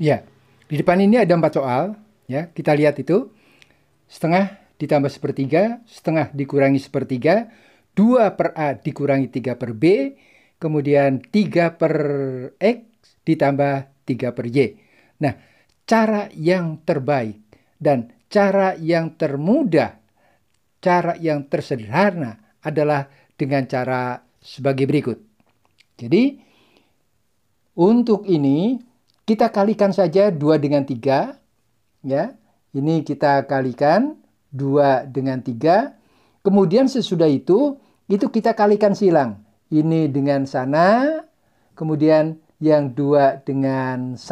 Ya, di depan ini ada empat soal. Ya, kita lihat itu. Setengah ditambah sepertiga, setengah dikurangi sepertiga, dua per A dikurangi tiga per B, kemudian tiga per X ditambah tiga per Y. Nah, cara yang terbaik dan cara yang termudah, cara yang tersederhana adalah dengan cara sebagai berikut. Jadi, untuk ini kita kalikan saja 2 dengan 3. Ya, ini kita kalikan 2 dengan 3. Kemudian sesudah itu, itu kita kalikan silang. Ini dengan sana, kemudian yang 2 dengan 1.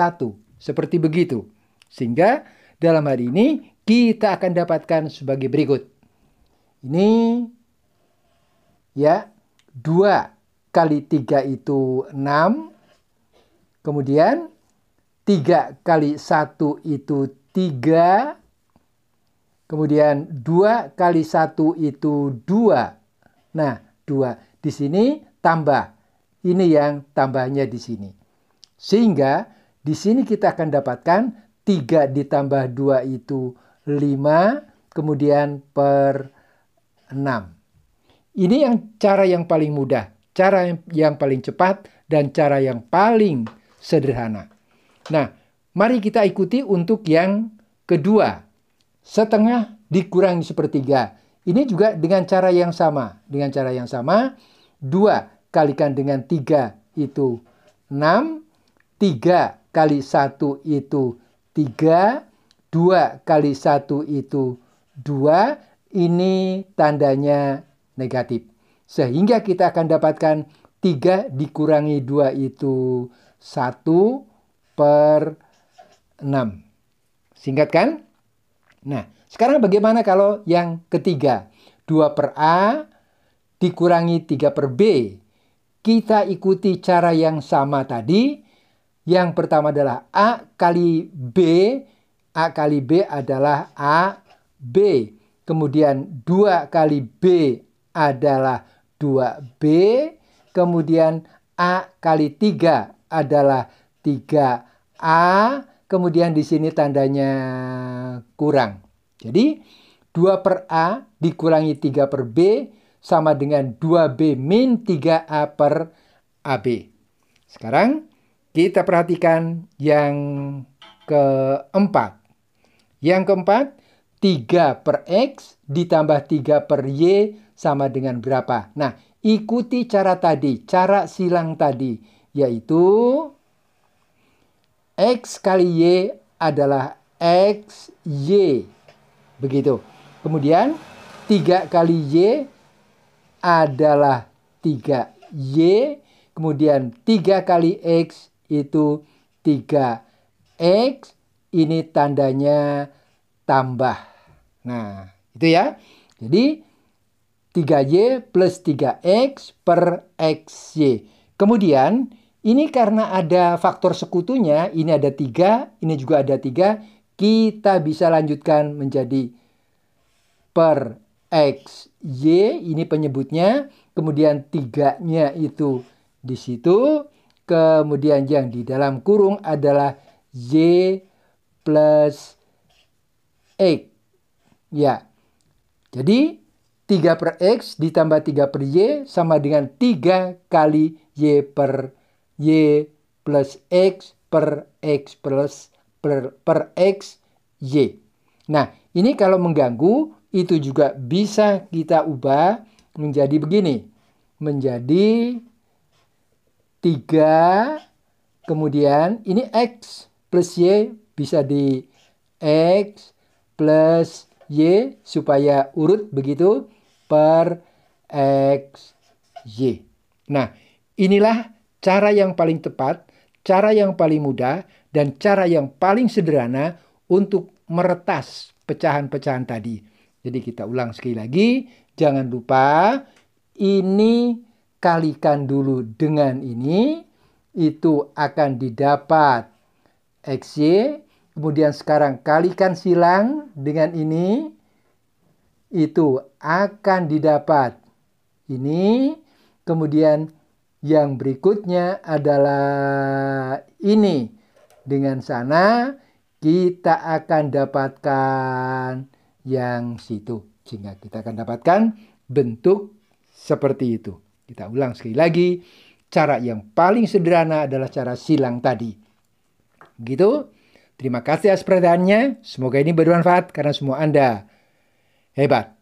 Seperti begitu. Sehingga dalam hari ini kita akan dapatkan sebagai berikut. Ini ya 2 kali 3 itu 6. Kemudian 3 kali 1 itu 3. Kemudian 2 kali 1 itu 2. Nah, 2. Di sini tambah. Ini yang tambahnya di sini. Sehingga di sini kita akan dapatkan 3 ditambah 2 itu 5. Kemudian per 6. Ini yang cara yang paling mudah, cara yang paling cepat, dan cara yang paling sederhana. Nah, mari kita ikuti untuk yang kedua. Setengah dikurangi sepertiga. Ini juga dengan cara yang sama. Dengan cara yang sama, 2 kalikan dengan tiga itu enam tiga kali satu itu tiga dua kali satu itu dua Ini tandanya negatif. Sehingga kita akan dapatkan tiga dikurangi dua itu satu per 6. Singkat kan? Nah, sekarang bagaimana kalau yang ketiga? 2 per A dikurangi 3 per B. Kita ikuti cara yang sama tadi. Yang pertama adalah A kali B. A kali B adalah A B. Kemudian 2 kali B adalah 2B. Kemudian A kali 3 adalah 3 A, kemudian di sini tandanya kurang. Jadi 2 per A dikurangi 3 per B sama dengan 2B min 3A per AB. Sekarang kita perhatikan yang keempat. Yang keempat, 3 per X ditambah 3 per Y sama dengan berapa? Nah, ikuti cara tadi, cara silang tadi, yaitu X kali Y adalah X, Y. Begitu. Kemudian 3 kali Y adalah 3 Y. Kemudian 3 kali X itu 3 X. Ini tandanya tambah. Nah, itu ya. Jadi 3Y plus 3X per XY. Kemudian ini karena ada faktor sekutunya, ini ada tiga, ini juga ada tiga, kita bisa lanjutkan menjadi per X, Y, ini penyebutnya, kemudian tiganya itu di situ, kemudian yang di dalam kurung adalah Y plus X. Ya, jadi 3 per X ditambah 3 per Y sama dengan 3 kali Y per X. Y plus X per X plus per, per X Y. Nah, ini kalau mengganggu itu juga bisa kita ubah menjadi begini. Menjadi 3, kemudian ini X plus Y bisa di X plus Y supaya urut begitu per X, Y. Nah, inilah cara yang paling tepat, cara yang paling mudah, dan cara yang paling sederhana untuk meretas pecahan-pecahan tadi. Jadi kita ulang sekali lagi, jangan lupa ini kalikan dulu dengan ini, itu akan didapat XY, kemudian sekarang kalikan silang dengan ini, itu akan didapat ini, kemudian yang berikutnya adalah ini. Dengan sana kita akan dapatkan yang situ. Sehingga kita akan dapatkan bentuk seperti itu. Kita ulang sekali lagi. Cara yang paling sederhana adalah cara silang tadi. Gitu. Terima kasih atas perhatiannya. Semoga ini bermanfaat karena semua Anda hebat.